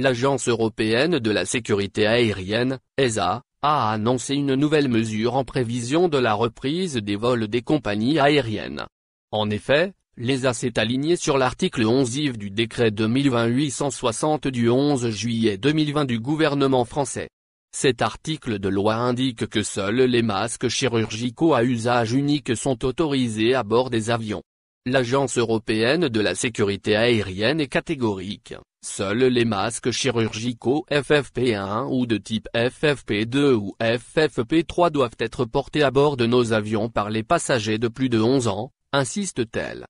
l'Agence européenne de la sécurité aérienne, ESA, a annoncé une nouvelle mesure en prévision de la reprise des vols des compagnies aériennes. En effet, l'ESA s'est alignée sur l'article 11 IV du décret 2020-860 du 11 juillet 2020 du gouvernement français. Cet article de loi indique que seuls les masques chirurgicaux à usage unique sont autorisés à bord des avions. L'Agence européenne de la sécurité aérienne est catégorique. Seuls les masques chirurgicaux FFP1 ou de type FFP2 ou FFP3 doivent être portés à bord de nos avions par les passagers de plus de 11 ans, insiste-t-elle.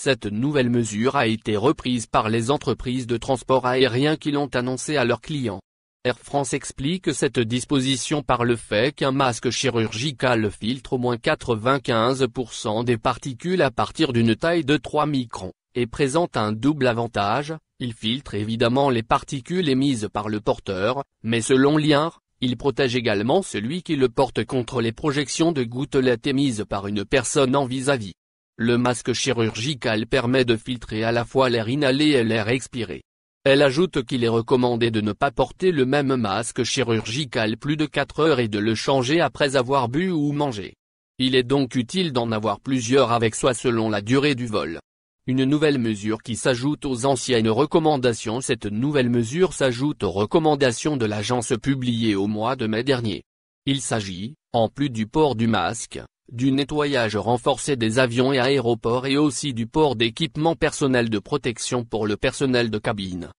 Cette nouvelle mesure a été reprise par les entreprises de transport aérien qui l'ont annoncée à leurs clients. Air France explique cette disposition par le fait qu'un masque chirurgical filtre au moins 95% des particules à partir d'une taille de 3 microns, et présente un double avantage, il filtre évidemment les particules émises par le porteur, mais selon Liard, il protège également celui qui le porte contre les projections de gouttelettes émises par une personne en vis-à-vis. -vis. Le masque chirurgical permet de filtrer à la fois l'air inhalé et l'air expiré. Elle ajoute qu'il est recommandé de ne pas porter le même masque chirurgical plus de 4 heures et de le changer après avoir bu ou mangé. Il est donc utile d'en avoir plusieurs avec soi selon la durée du vol une nouvelle mesure qui s'ajoute aux anciennes recommandations. Cette nouvelle mesure s'ajoute aux recommandations de l'agence publiées au mois de mai dernier. Il s'agit, en plus du port du masque, du nettoyage renforcé des avions et aéroports et aussi du port d'équipements personnels de protection pour le personnel de cabine.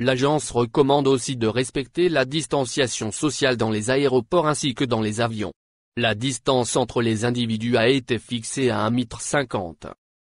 L'agence recommande aussi de respecter la distanciation sociale dans les aéroports ainsi que dans les avions. La distance entre les individus a été fixée à 1,50 m.